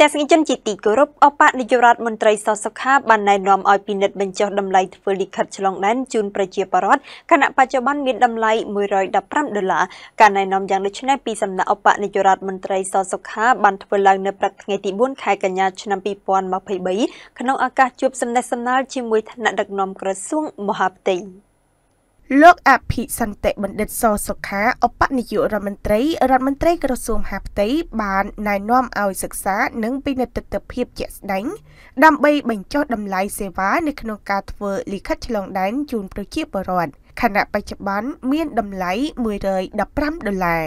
ទាំងស្ងៀមជនជាទីគោរពអបនាយករដ្ឋមន្ត្រីសសុខាបានណែនាំឲ្យពិនិត្យបញ្ចុះតម្លៃធ្វើលិខិតឆ្លងដែនជូនប្រជាពលរដ្ឋខណៈបច្ចុប្បន្នមានតម្លៃ115ដុល្លារការណែនាំយ៉ាងដូចនេះពីសំណាក់អបនាយករដ្ឋមន្ត្រីសសុខាបានធ្វើឡើងនៅព្រឹកថ្ងៃទី4ខែកញ្ញាឆ្នាំ2023ក្នុងឱកាសជួបសំណេះសំណាលជាមួយថ្នាក់ដឹកនាំក្រសួងមហាផ្ទៃ។លោកអភិសន្តិបណ្ឌិតសសុខាអបនាយករដ្ឋមន្ត្រីរដ្ឋមន្ត្រីក្រសួងមហាផ្ទៃបានណែនាំឲ្យសិក្សា និងពិនិត្យទស្សនវិជ្ជាជាក់ស្ដែងដើម្បីបញ្ចុះតម្លៃសេវានៅក្នុងការធ្វើលិខិតឆ្លងដែនជូនប្រជាពលរដ្ឋខណៈបច្ចុប្បន្នមានតម្លៃ115ដុល្លារ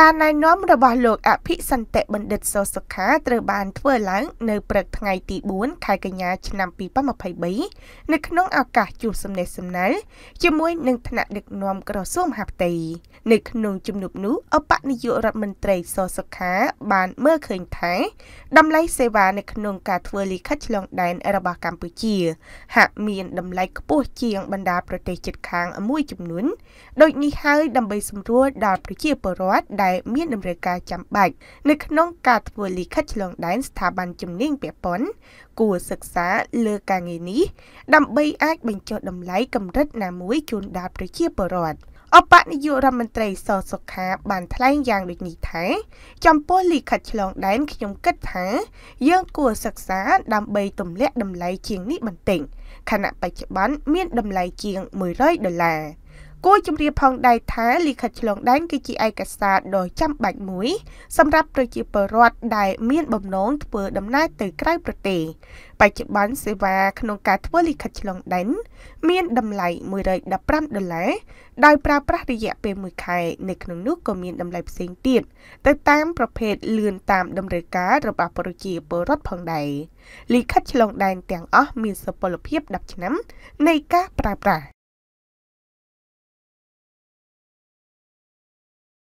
ការណែនាំរបស់លោកអភិសន្តិបណ្ឌិតសូសុខាត្រូវបានធ្វើឡើងនៅព្រឹកថ្ងៃទី4ខែកញ្ញាឆ្នាំ2023នៅក្នុងឱកាសជួបសំណេះសំណាលជាមួយនឹងថ្នាក់ដឹកនាំក្រសួងមហាផ្ទៃនៅក្នុងជំនួបនោះអបនាយករដ្ឋមន្ត្រីសូសុខា បានមើលឃើញថាតម្លៃសេវានៅក្នុងការធ្វើលិខិតឆ្លងដែនរបស់កម្ពុជា ហាក់មានតម្លៃខ្ពស់ជាងបណ្ដាប្រទេសជិតខាងមួយចំនួនដូចនេះហើយដើម្បីសម្រួលដល់ប្រជាពលរដ្ឋដែលមានតម្រូវការចាំបាច់នៅក្នុងការធ្វើលិខិតឆ្លងដែនស្ថាប័នជំនាញពាក់ព័ន្ធគួរសិក្សាលើការងារនេះដើម្បីអាច បញ្ចុះតម្លៃកម្រិតណាមួយជូនដល់ប្រជាពលរដ្ឋ។អបនាយករដ្ឋមន្ត្រីសសុខា បានថ្លែងយ៉ាងដូចនេះថាចំពោះលិខិតឆ្លងដែនខ្ញុំគិតថាយើងគួរសិក្សាដើម្បីទម្លាក់តម្លៃជាងនេះបន្តិចខណៈបច្ចុប្បន្នមានតម្លៃជាង100ដុល្លារ។គួរជម្រាបផងដែរថាលិខិតឆ្លងដែនគឺជាឯកសារដ៏ចាំបាច់មួយសម្រាប់ប្រជាពលរដ្ឋដែលមានបំណងធ្វើដំណើរទៅក្រៅប្រទេសបច្ចុប្បន្នសេវាក្នុងការធ្វើលិខិតឆ្លងដែនមានតម្លៃ115ដុល្លារដោយប្រើប្រាស់រយៈពេល1ខែនៅក្នុងនោះក៏មានតម្លៃផ្សេងទៀតទៅតាមប្រភេទលឿនតាមតម្រូវការរបស់ប្រជាពលរដ្ឋផងដែរលិខិតឆ្លងដែនទាំងអស់មានសុពលភាព10ឆ្នាំនៃការប្រើប្រាស់